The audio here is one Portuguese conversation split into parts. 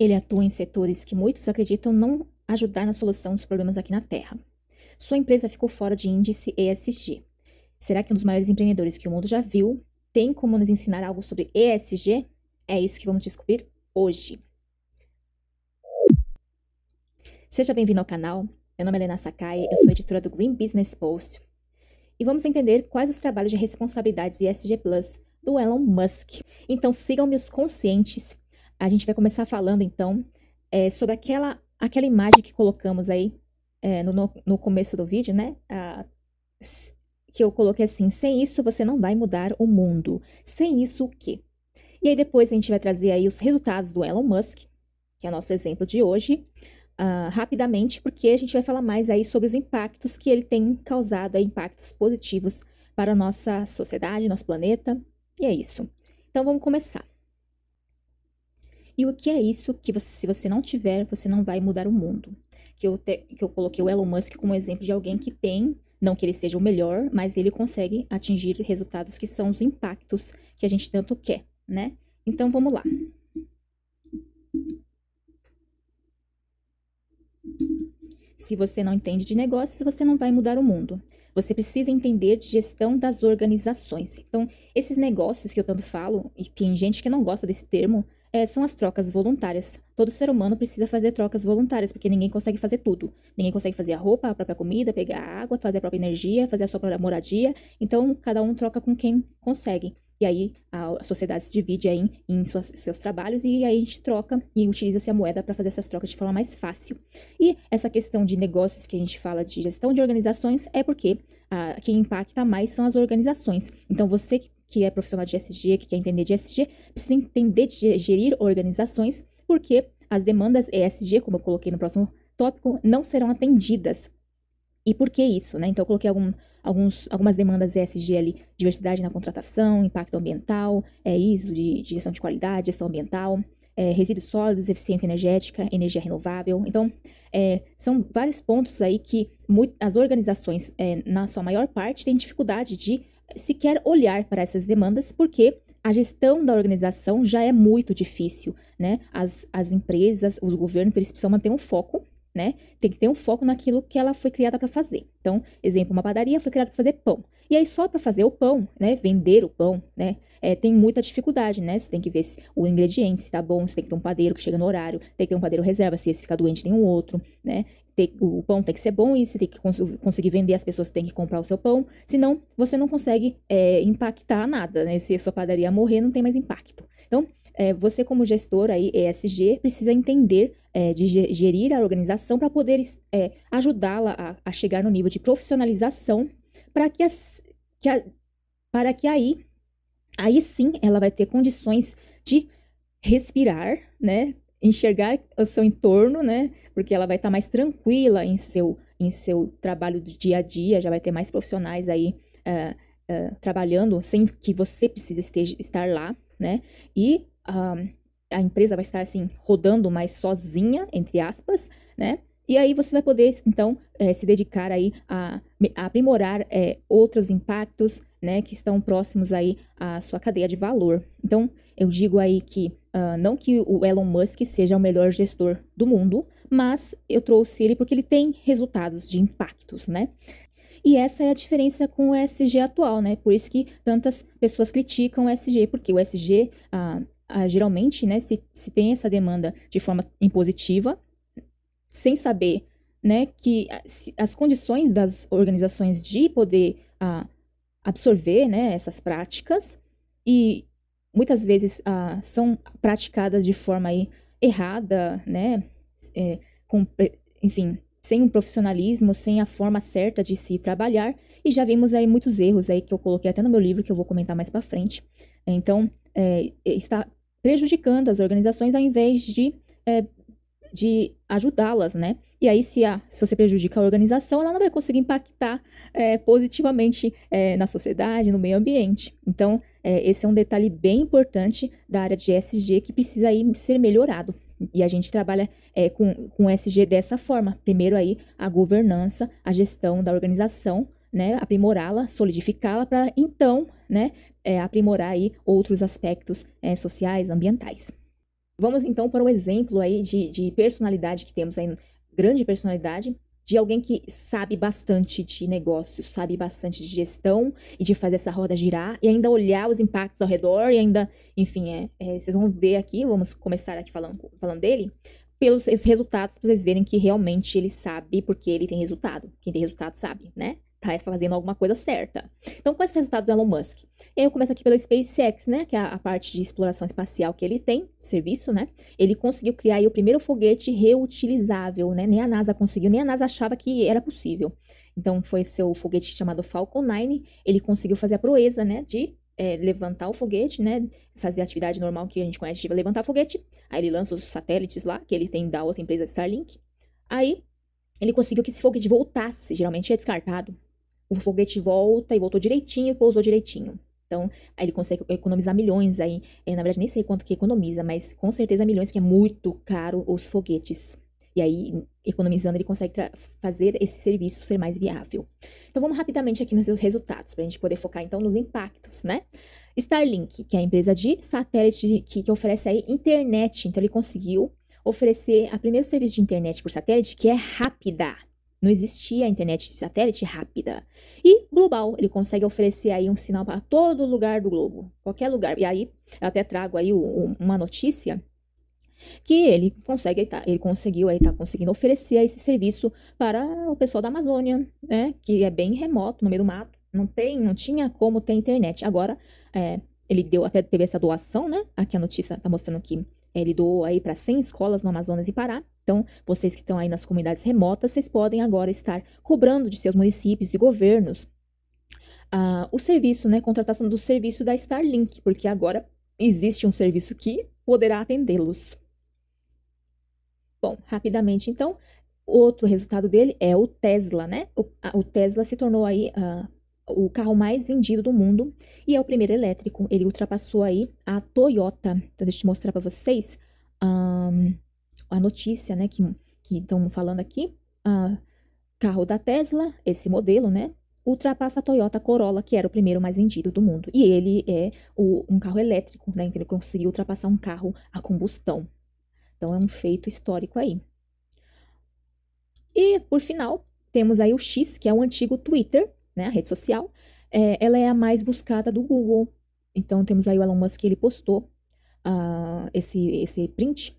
Ele atua em setores que muitos acreditam não ajudar na solução dos problemas aqui na Terra. Sua empresa ficou fora de índice ESG. Será que um dos maiores empreendedores que o mundo já viu tem como nos ensinar algo sobre ESG? É isso que vamos descobrir hoje. Seja bem-vindo ao canal. Meu nome é Helena Sakai, eu sou editora do Green Business Post. E vamos entender quais os trabalhos de responsabilidades ESG Plus do Elon Musk. Então sigam-me os conscientes a gente vai começar falando então é, sobre aquela, aquela imagem que colocamos aí é, no, no, começo do vídeo, né? A, que eu coloquei assim: sem isso você não vai mudar o mundo. Sem isso o quê? E aí depois a gente vai trazer aí os resultados do Elon Musk, que é o nosso exemplo de hoje, uh, rapidamente, porque a gente vai falar mais aí sobre os impactos que ele tem causado, aí, impactos positivos para a nossa sociedade, nosso planeta, e é isso. Então vamos começar. E o que é isso que você, se você não tiver, você não vai mudar o mundo? Que eu, te, que eu coloquei o Elon Musk como exemplo de alguém que tem, não que ele seja o melhor, mas ele consegue atingir resultados que são os impactos que a gente tanto quer, né? Então vamos lá. Se você não entende de negócios, você não vai mudar o mundo. Você precisa entender de gestão das organizações. Então, esses negócios que eu tanto falo, e tem gente que não gosta desse termo, é, são as trocas voluntárias. Todo ser humano precisa fazer trocas voluntárias, porque ninguém consegue fazer tudo. Ninguém consegue fazer a roupa, a própria comida, pegar água, fazer a própria energia, fazer a sua própria moradia. Então, cada um troca com quem consegue. E aí a, sociedade se divide em, em suas, seus trabalhos e aí a gente troca e utiliza-se a moeda para fazer essas trocas de forma mais fácil. E essa questão de negócios que a gente fala de gestão de organizações é porque quem impacta mais são as organizações. Então você que é profissional de SG, que quer entender de SG, precisa entender de gerir organizações, porque as demandas ESG, como eu coloquei no próximo tópico, não serão atendidas e por que isso, né? Então eu coloquei algum, alguns, algumas demandas ESG ali, diversidade na contratação, impacto ambiental, é, ISO de, de gestão de qualidade, gestão ambiental, é, resíduos sólidos, eficiência energética, energia renovável. Então, é, são vários pontos aí que as organizações, é, na sua maior parte, têm dificuldade de sequer olhar para essas demandas, porque a gestão da organização já é muito difícil, né? As, as empresas, os governos, eles precisam manter um foco né? Tem que ter um foco naquilo que ela foi criada para fazer. Então, exemplo, uma padaria foi criada para fazer pão. E aí só para fazer o pão, né? Vender o pão, né? É, tem muita dificuldade, né? Você tem que ver se o ingrediente se tá bom, você tem que ter um padeiro que chega no horário, tem que ter um padeiro reserva, se esse ficar doente tem um outro, né? ter, o pão tem que ser bom e você tem que cons conseguir vender, as pessoas têm que comprar o seu pão. Senão, você não consegue é, impactar nada, né? Se a sua padaria morrer, não tem mais impacto. Então, é, você como gestor aí, ESG, precisa entender é, de gerir a organização para poder é, ajudá-la a, a, chegar no nível de profissionalização para que, que para que aí, aí sim ela vai ter condições de respirar, né? enxergar o seu entorno, né? Porque ela vai estar tá mais tranquila em seu, em seu trabalho do dia a dia, já vai ter mais profissionais aí uh, uh, trabalhando sem que você precise esteja, estar lá, né? E uh, a empresa vai estar assim rodando mais sozinha, entre aspas, né? E aí você vai poder, então, é, se dedicar aí a, a aprimorar é, outros impactos, né, que estão próximos aí à sua cadeia de valor. Então, eu digo aí que, uh, não que o Elon Musk seja o melhor gestor do mundo, mas eu trouxe ele porque ele tem resultados de impactos, né? E essa é a diferença com o SG atual, né? Por isso que tantas pessoas criticam o SG, porque o SG, ah, ah, geralmente, né, se, se tem essa demanda de forma impositiva, sem saber né, que as condições das organizações de poder ah, absorver né, essas práticas e muitas vezes ah, são praticadas de forma aí, errada, né, é, com, é, enfim, sem um profissionalismo, sem a forma certa de se trabalhar e já vimos aí muitos erros aí que eu coloquei até no meu livro que eu vou comentar mais para frente. Então é, está prejudicando as organizações ao invés de é, de ajudá-las, né? E aí, se, a, se você prejudica a organização, ela não vai conseguir impactar é, positivamente é, na sociedade, no meio ambiente. Então, é, esse é um detalhe bem importante da área de SG que precisa aí ser melhorado. E a gente trabalha é, com, com SG dessa forma. Primeiro aí, a governança, a gestão da organização, né? Aprimorá-la, solidificá-la para então, né? É, aprimorar aí outros aspectos é, sociais, ambientais. Vamos então para um exemplo aí de, de personalidade que temos aí, grande personalidade, de alguém que sabe bastante de negócio, sabe bastante de gestão e de fazer essa roda girar e ainda olhar os impactos ao redor e ainda, enfim, é, é vocês vão ver aqui, vamos começar aqui falando, falando dele, pelos resultados para vocês verem que realmente ele sabe porque ele tem resultado. Quem tem resultado sabe, né? tá é fazendo alguma coisa certa. Então, qual é o resultado do Elon Musk? Eu começo aqui pela SpaceX, né, que é a, parte de exploração espacial que ele tem, serviço, né? Ele conseguiu criar o primeiro foguete reutilizável, né? Nem a NASA conseguiu, nem a NASA achava que era possível. Então, foi seu foguete chamado Falcon 9, ele conseguiu fazer a proeza, né, de é, levantar o foguete, né? Fazer a atividade normal que a gente conhece de levantar foguete. Aí ele lança os satélites lá, que ele tem da outra empresa Starlink. Aí ele conseguiu que esse foguete voltasse, geralmente é descartado, o foguete volta e voltou direitinho e pousou direitinho. Então, aí ele consegue economizar milhões aí. É, na verdade, nem sei quanto que economiza, mas com certeza milhões, porque é muito caro os foguetes. E aí, economizando, ele consegue fazer esse serviço ser mais viável. Então, vamos rapidamente aqui nos seus resultados, para a gente poder focar, então, nos impactos, né? Starlink, que é a empresa de satélite que, que oferece aí internet. Então, ele conseguiu oferecer a primeiro serviço de internet por satélite que é rápida. Não existia a internet de satélite rápida. E global, ele consegue oferecer aí um sinal para todo lugar do globo, qualquer lugar. E aí, eu até trago aí uma notícia que ele consegue, tá, ele conseguiu, aí tá conseguindo oferecer esse serviço para o pessoal da Amazônia, né, que é bem remoto, no meio do mato, não tem, não tinha como ter internet. Agora, é, ele deu, até teve essa doação, né, aqui a notícia tá mostrando que ele doou aí para 100 escolas no Amazonas e Pará, então, vocês que estão aí nas comunidades remotas, vocês podem agora estar cobrando de seus municípios e governos uh, o serviço, né? Contratação do serviço da Starlink, porque agora existe um serviço que poderá atendê-los. Bom, rapidamente então, outro resultado dele é o Tesla, né? O, a, o Tesla se tornou aí uh, o carro mais vendido do mundo e é o primeiro elétrico. Ele ultrapassou aí a Toyota. Então, deixa eu mostrar para vocês. Um, a notícia, né, que estão falando aqui, a carro da Tesla, esse modelo, né, ultrapassa a Toyota Corolla, que era o primeiro mais vendido do mundo. E ele é o, um carro elétrico, né, então ele conseguiu ultrapassar um carro a combustão. Então é um feito histórico aí. E, por final, temos aí o X, que é o antigo Twitter, né, a rede social. É, ela é a mais buscada do Google. Então, temos aí o Elon Musk, ele postou uh, esse, esse print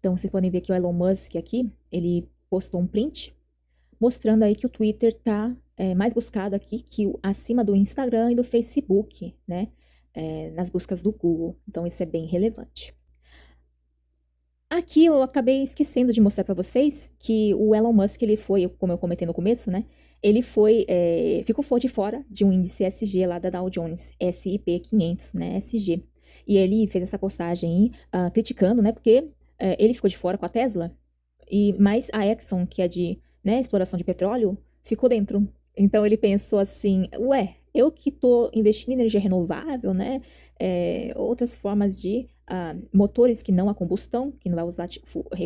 então, vocês podem ver que o Elon Musk aqui, ele postou um print mostrando aí que o Twitter tá é, mais buscado aqui que o, acima do Instagram e do Facebook, né? É, nas buscas do Google. Então, isso é bem relevante. Aqui eu acabei esquecendo de mostrar para vocês que o Elon Musk, ele foi, como eu comentei no começo, né? Ele foi, é, ficou de fora de um índice SG lá da Dow Jones, SIP 500, né? SG. E ele fez essa postagem uh, criticando, né? Porque é, ele ficou de fora com a Tesla, e mas a Exxon, que é de né, exploração de petróleo, ficou dentro. Então ele pensou assim, ué, eu que estou investindo em energia renovável, né, é, outras formas de uh, motores que não a combustão, que não vai usar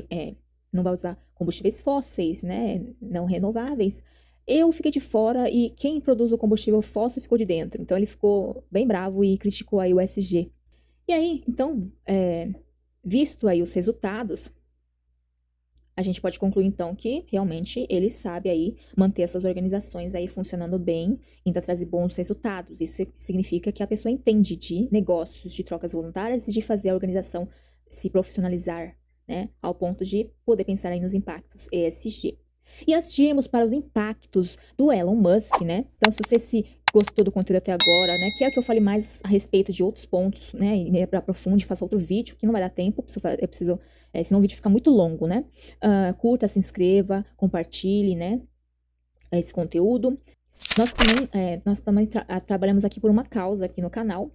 é, não vai usar combustíveis fósseis, né, não renováveis. Eu fiquei de fora e quem produz o combustível fóssil ficou de dentro. Então ele ficou bem bravo e criticou aí o SG. E aí, então, é, Visto aí os resultados, a gente pode concluir então que realmente ele sabe aí manter essas organizações aí funcionando bem, ainda trazer bons resultados. Isso significa que a pessoa entende de negócios, de trocas voluntárias e de fazer a organização se profissionalizar, né, ao ponto de poder pensar aí nos impactos ESG. E antes de irmos para os impactos do Elon Musk, né? Então se você se gostou do conteúdo até agora, né? Quer é que eu fale mais a respeito de outros pontos, né? E para aprofunde, faça outro vídeo, que não vai dar tempo, eu preciso, é, senão o vídeo fica muito longo, né? Uh, curta, se inscreva, compartilhe, né? Esse conteúdo. Nós também, é, nós também tra ah, trabalhamos aqui por uma causa aqui no canal.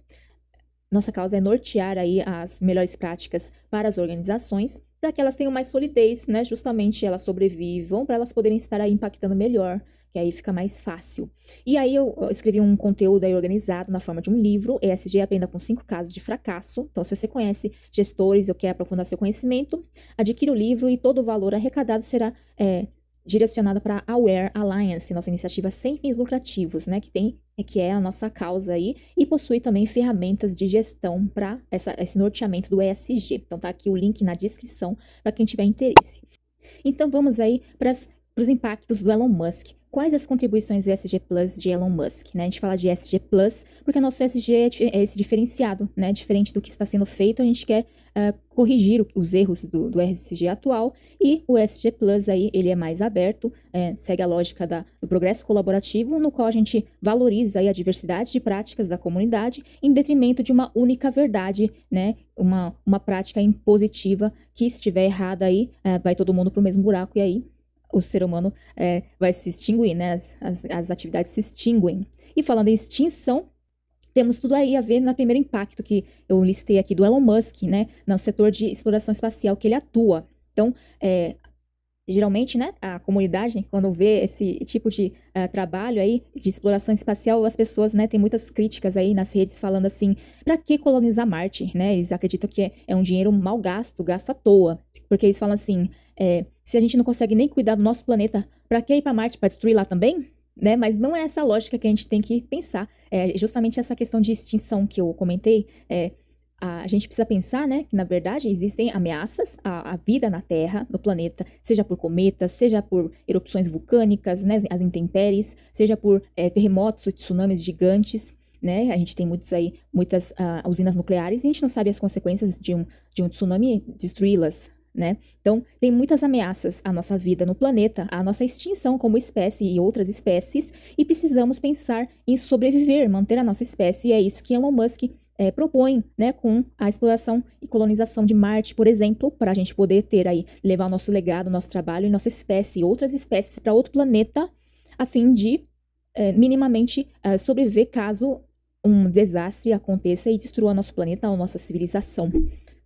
Nossa causa é nortear aí as melhores práticas para as organizações, para que elas tenham mais solidez, né? Justamente elas sobrevivam, para elas poderem estar aí impactando melhor que aí fica mais fácil. E aí eu escrevi um conteúdo aí organizado na forma de um livro, ESG Aprenda com 5 Casos de Fracasso. Então, se você conhece gestores ou quer aprofundar seu conhecimento, adquira o livro e todo o valor arrecadado será é, direcionado para a Aware Alliance, nossa iniciativa sem fins lucrativos, né, que tem é, que é a nossa causa aí e possui também ferramentas de gestão para esse norteamento do ESG. Então tá aqui o link na descrição para quem tiver interesse. Então vamos aí para os impactos do Elon Musk quais as contribuições SG Plus de Elon Musk. Né? A gente fala de SG Plus porque o nosso SG é, é esse diferenciado, né? diferente do que está sendo feito, a gente quer uh, corrigir os erros do, do atual e o SG Plus aí ele é mais aberto, é, segue a lógica da, do progresso colaborativo, no qual a gente valoriza aí a diversidade de práticas da comunidade em detrimento de uma única verdade, né? uma, uma prática impositiva que se estiver errada aí, uh, vai todo mundo para o mesmo buraco e aí o ser humano é, vai se extinguir, né? As, as, as, atividades se extinguem. E falando em extinção, temos tudo aí a ver no primeiro impacto que eu listei aqui do Elon Musk, né? No setor de exploração espacial que ele atua. Então, é, geralmente, né, a comunidade, quando vê esse tipo de uh, trabalho aí, de exploração espacial, as pessoas, né, tem muitas críticas aí nas redes falando assim, para que colonizar Marte, né? Eles acreditam que é, é, um dinheiro mal gasto, gasto à toa, porque eles falam assim, é, se a gente não consegue nem cuidar do nosso planeta, para que ir para Marte para destruir lá também? Né? Mas não é essa lógica que a gente tem que pensar. É justamente essa questão de extinção que eu comentei. É, a gente precisa pensar, né, que na verdade existem ameaças à, à, vida na Terra, no planeta, seja por cometas, seja por erupções vulcânicas, né, as intempéries, seja por é, terremotos e tsunamis gigantes, né, a gente tem muitos aí, muitas uh, usinas nucleares e a gente não sabe as consequências de um, de um tsunami destruí-las, né? Então, tem muitas ameaças à nossa vida no planeta, à nossa extinção como espécie e outras espécies, e precisamos pensar em sobreviver, manter a nossa espécie, e é isso que Elon Musk é, propõe, né, com a exploração e colonização de Marte, por exemplo, para a gente poder ter aí, levar o nosso legado, o nosso trabalho e nossa espécie e outras espécies para outro planeta, a fim de é, minimamente é, sobreviver caso um desastre aconteça e destrua nosso planeta ou nossa civilização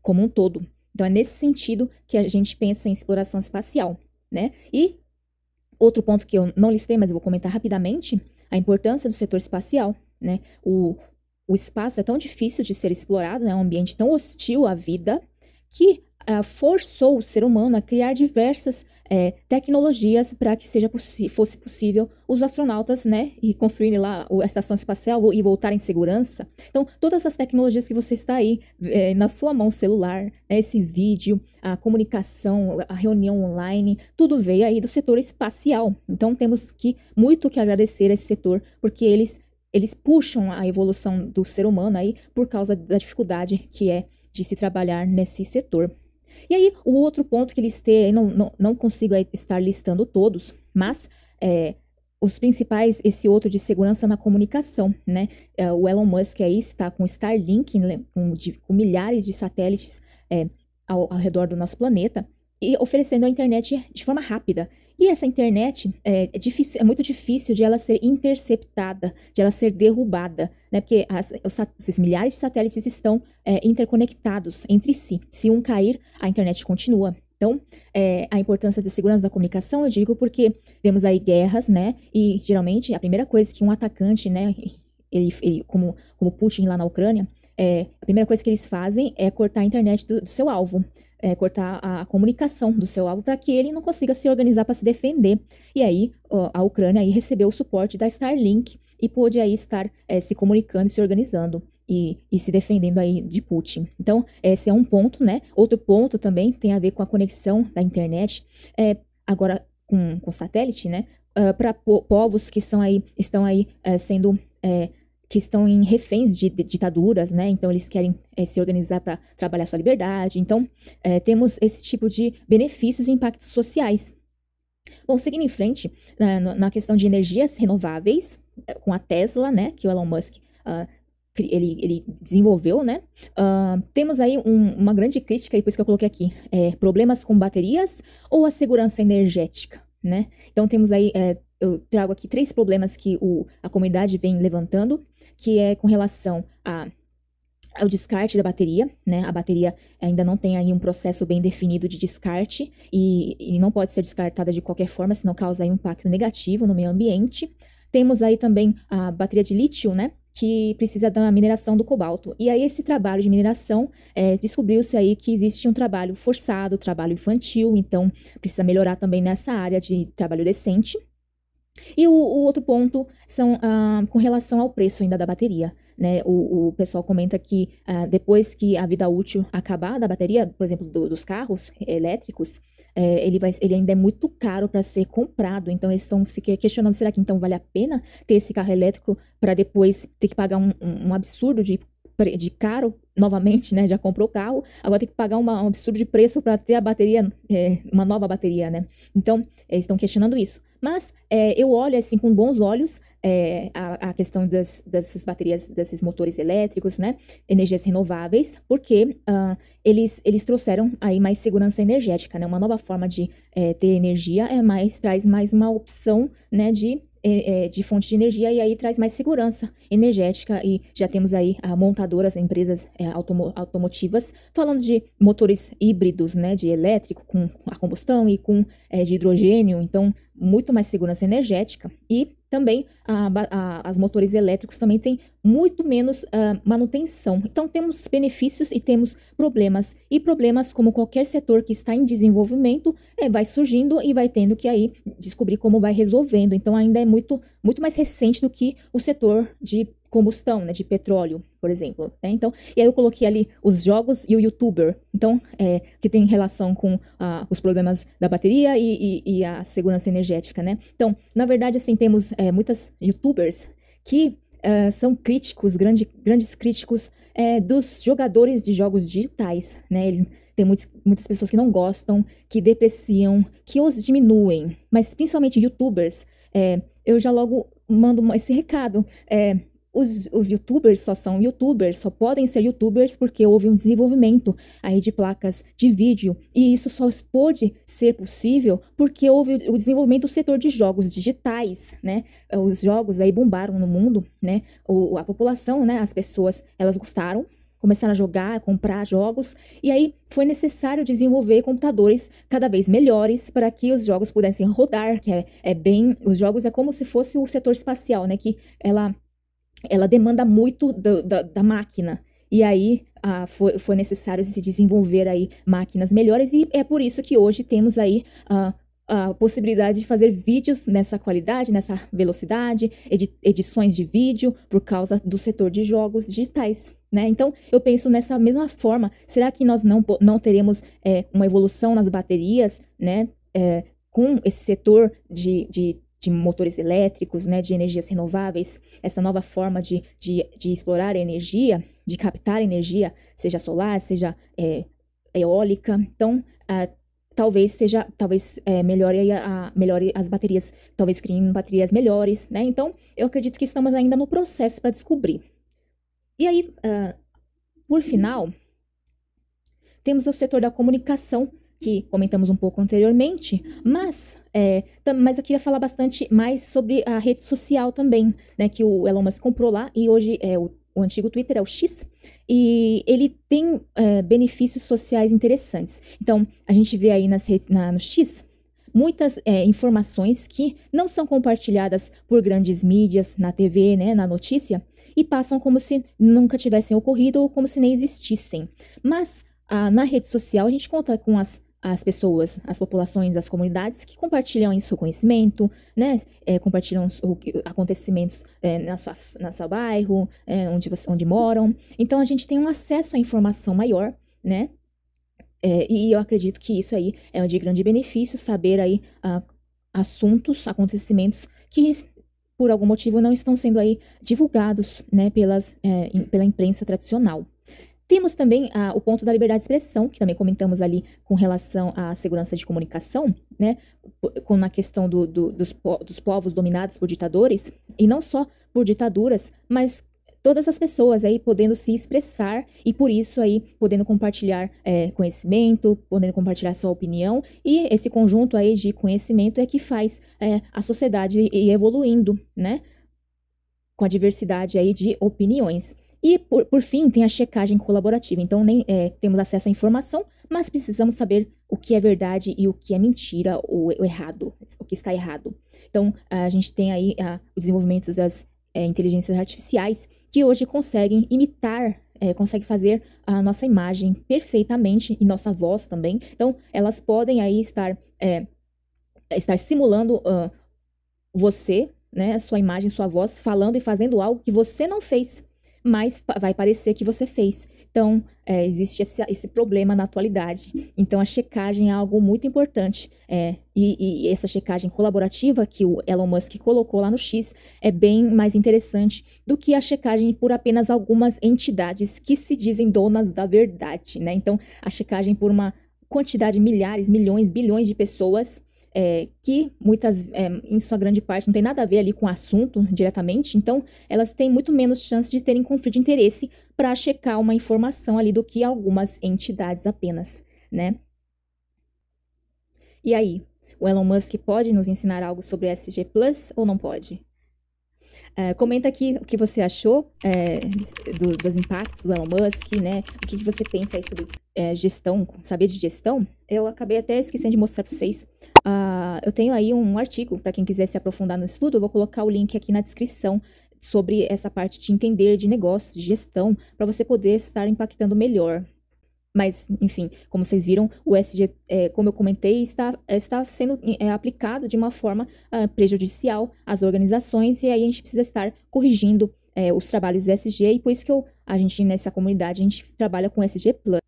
como um todo. Então é nesse sentido que a gente pensa em exploração espacial, né? E outro ponto que eu não listei, mas eu vou comentar rapidamente, a importância do setor espacial, né? O, o espaço é tão difícil de ser explorado, né? É um ambiente tão hostil à vida que ah, forçou o ser humano a criar diversas é, tecnologias para que seja fosse possível os astronautas, né, e construírem lá a estação espacial e voltar em segurança. Então, todas as tecnologias que você está aí é, na sua mão celular, né, esse vídeo, a comunicação, a reunião online, tudo veio aí do setor espacial. Então, temos que muito que agradecer a esse setor porque eles eles puxam a evolução do ser humano aí por causa da dificuldade que é de se trabalhar nesse setor. E aí, o outro ponto que listei, não, não, não consigo estar listando todos, mas é, os principais, esse outro de segurança na comunicação, né? É, o Elon Musk aí está com Starlink, né? com, com milhares de satélites é, ao, ao redor do nosso planeta, e oferecendo a internet de forma rápida e essa internet é, é, difícil, é muito difícil de ela ser interceptada, de ela ser derrubada, né? Porque as, os, esses milhares de satélites estão é, interconectados entre si. Se um cair, a internet continua. Então, é, a importância de segurança da comunicação, eu digo porque vemos aí guerras, né? E geralmente a primeira coisa que um atacante, né, ele, ele como, como Putin lá na Ucrânia, é, a primeira coisa que eles fazem é cortar a internet do, do seu alvo é, cortar a comunicação do seu alvo para que ele não consiga se organizar para se defender. E aí a Ucrânia aí recebeu o suporte da Starlink e pôde aí estar é, se comunicando e se organizando. E, e, se defendendo aí de Putin. Então, esse é um ponto, né? Outro ponto também tem a ver com a conexão da internet, é, agora com, com satélite, né? Uh, para po povos que são aí, estão aí é, sendo é, que estão em reféns de, de ditaduras, né? Então eles querem é, se organizar para trabalhar sua liberdade. Então é, temos esse tipo de benefícios e impactos sociais. Bom, seguindo em frente na, na questão de energias renováveis eh, com a Tesla, né? Que o Elon Musk uh, ele, ele, desenvolveu, né? Uh, temos aí um, uma grande crítica, e por isso que eu coloquei aqui, é, problemas com baterias ou a segurança energética, né? Então temos aí é, eu trago aqui três problemas que o, a comunidade vem levantando, que é com relação a descarte da bateria, né? A bateria ainda não tem aí um processo bem definido de descarte e, e não pode ser descartada de qualquer forma, senão causa aí um impacto negativo no meio ambiente. Temos aí também a bateria de lítio, né? Que precisa da mineração do cobalto. E aí, esse trabalho de mineração é, descobriu-se aí que existe um trabalho forçado, trabalho infantil, então precisa melhorar também nessa área de trabalho decente. E o, o outro ponto são ah, com relação ao preço ainda da bateria. Né? O, o pessoal comenta que ah, depois que a vida útil acabar da bateria, por exemplo, do, dos carros elétricos, é, ele, vai, ele ainda é muito caro para ser comprado. Então, eles estão se questionando: será que então vale a pena ter esse carro elétrico para depois ter que pagar um, um absurdo de de caro novamente, né? Já comprou o carro, agora tem que pagar uma, um absurdo de preço para ter a bateria, é, uma nova bateria, né? Então, eles estão questionando isso. Mas é, eu olho assim com bons olhos é, a, a, questão das, dessas baterias, desses motores elétricos, né? Energias renováveis, porque uh, eles, eles trouxeram aí mais segurança energética, né? Uma nova forma de é, ter energia é mais traz mais uma opção, né? De é, é, de fonte de energia e aí traz mais segurança energética e já temos aí ah, montadoras, empresas é, automotivas falando de motores híbridos, né, de elétrico com a combustão e com de hidrogênio, então muito mais segurança energética e também a, a, as motores elétricos também têm muito menos uh, manutenção. Então temos benefícios e temos problemas. E problemas, como qualquer setor que está em desenvolvimento, é, vai surgindo e vai tendo que aí descobrir como vai resolvendo. Então ainda é muito, muito mais recente do que o setor de combustão, né, de petróleo, por exemplo. Né? Então, e aí eu coloquei ali os jogos e o youtuber, então, é, que tem relação com ah, os problemas da bateria e, e, e, a segurança energética, né? Então, na verdade, assim, temos é, muitas youtubers que é, são críticos, grande, grandes críticos é, dos jogadores de jogos digitais, né? Eles, tem muitos, muitas pessoas que não gostam, que depreciam, que os diminuem, mas principalmente youtubers, é, eu já logo mando esse recado. É, os, os youtubers só são youtubers, só podem ser youtubers porque houve um desenvolvimento aí de placas de vídeo. E isso só pôde ser possível porque houve o desenvolvimento do setor de jogos digitais, né? Os jogos aí bombaram no mundo, né? O, a população, né? As pessoas, elas gostaram, começaram a jogar, a comprar jogos, e aí foi necessário desenvolver computadores cada vez melhores para que os jogos pudessem rodar, que é, é bem, os jogos é como se fosse o setor espacial, né, que ela ela demanda muito do, da, da máquina. E aí ah, foi, foi, necessário se desenvolver aí máquinas melhores e é por isso que hoje temos aí ah, a possibilidade de fazer vídeos nessa qualidade, nessa velocidade, edi edições de vídeo por causa do setor de jogos digitais. Né? Então, eu penso nessa mesma forma. Será que nós não, não teremos é, uma evolução nas baterias né? É, com esse setor de, de de motores elétricos, né, de energias renováveis, essa nova forma de, de, de explorar energia, de captar energia, seja solar, seja é, eólica. Então, ah, talvez seja, talvez é, melhore, a, melhore as baterias, talvez criem baterias melhores, né? Então, eu acredito que estamos ainda no processo para descobrir. E aí, ah, por final, temos o setor da comunicação que comentamos um pouco anteriormente, mas, é, mas eu queria falar bastante mais sobre a rede social também, né? Que o Elon Musk comprou lá e hoje é o o antigo Twitter é o X, e ele tem é, benefícios sociais interessantes. Então, a gente vê aí nas redes, na, no X muitas é, informações que não são compartilhadas por grandes mídias, na TV, né, na notícia, e passam como se nunca tivessem ocorrido ou como se nem existissem. Mas na rede social a gente conta com as as pessoas, as populações, as comunidades que compartilham aí seu conhecimento, né? É, compartilham o, acontecimentos é, na sua, na seu bairro, é, onde, você, onde moram. Então a gente tem um acesso à informação maior, né? É, e eu acredito que isso aí é de grande benefício saber aí a, assuntos, acontecimentos que por algum motivo não estão sendo aí divulgados, né? Pelas, é, pela imprensa tradicional. Temos também ah, o ponto da liberdade de expressão, que também comentamos ali com relação à segurança de comunicação, né? Com, na questão do, do, dos, po dos povos dominados por ditadores, e não só por ditaduras, mas todas as pessoas aí podendo se expressar e por isso aí podendo compartilhar é, conhecimento, podendo compartilhar sua opinião e esse conjunto aí de conhecimento é que faz é, a sociedade ir evoluindo, né? Com a diversidade aí de opiniões. E, por, por fim, tem a checagem colaborativa. Então, nem, é, temos acesso à informação, mas precisamos saber o que é verdade e o que é mentira ou, errado, o que está errado. Então, a gente tem aí a, o desenvolvimento das é, inteligências artificiais que hoje conseguem imitar é, consegue fazer a nossa imagem perfeitamente e nossa voz também. Então, elas podem aí estar, é, estar simulando uh, você, né, sua imagem, sua voz, falando e fazendo algo que você não fez mas vai parecer que você fez. Então, é, existe esse, esse, problema na atualidade. Então, a checagem é algo muito importante. É, e, e, essa checagem colaborativa que o Elon Musk colocou lá no X é bem mais interessante do que a checagem por apenas algumas entidades que se dizem donas da verdade. Né? Então, a checagem por uma quantidade, milhares, milhões, bilhões de pessoas é, que muitas, é, em sua grande parte, não tem nada a ver ali com o assunto diretamente, então elas têm muito menos chance de terem conflito de interesse para checar uma informação ali do que algumas entidades apenas, né? E aí, o Elon Musk pode nos ensinar algo sobre SG Plus ou não pode? Uh, comenta aqui o que você achou é, do, dos impactos do Elon Musk, né? O que, que você pensa aí sobre é, gestão, saber de gestão. Eu acabei até esquecendo de mostrar para vocês Uh, eu tenho aí um artigo para quem quiser se aprofundar no estudo, eu vou colocar o link aqui na descrição sobre essa parte de entender de negócio, de gestão, para você poder estar impactando melhor. Mas, enfim, como vocês viram, o SG, é, como eu comentei, está, está sendo é, aplicado de uma forma uh, prejudicial às organizações e aí a gente precisa estar corrigindo é, os trabalhos do SG e por isso que eu, a gente nessa comunidade, a gente trabalha com SG Plus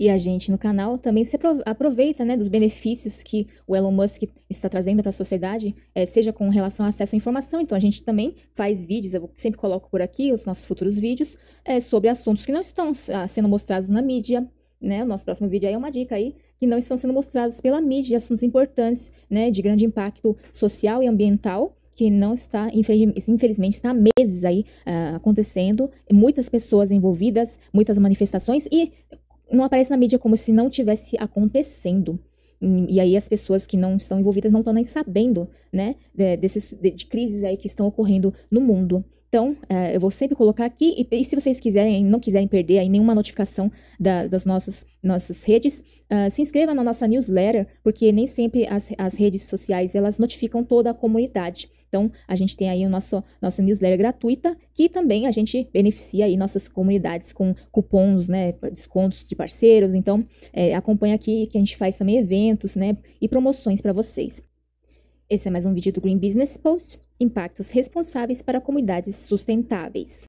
e a gente no canal também se aproveita né, dos benefícios que o Elon Musk está trazendo para a sociedade, é, seja com relação ao acesso à informação. Então a gente também faz vídeos, eu sempre coloco por aqui os nossos futuros vídeos é, sobre assuntos que não estão ah, sendo mostrados na mídia, né? O nosso próximo vídeo aí é uma dica aí que não estão sendo mostrados pela mídia, assuntos importantes, né, de grande impacto social e ambiental que não está, infelizmente, está há meses aí uh, acontecendo, muitas pessoas envolvidas, muitas manifestações e não aparece na mídia como se não tivesse acontecendo. E aí as pessoas que não estão envolvidas não estão nem sabendo, né, desses, de, de crises aí que estão ocorrendo no mundo. Então, é, eu vou sempre colocar aqui. E, e, se vocês quiserem, não quiserem perder aí nenhuma notificação da, das nossas, nossas redes, uh, se inscreva na nossa newsletter, porque nem sempre as, as redes sociais elas notificam toda a comunidade. Então, a gente tem aí o nosso nossa newsletter gratuita, que também a gente beneficia aí nossas comunidades com cupons, né, descontos de parceiros. Então, é, acompanha aqui que a gente faz também eventos, né, e promoções para vocês. Esse é mais um vídeo do Green Business Post, impactos responsáveis para comunidades sustentáveis.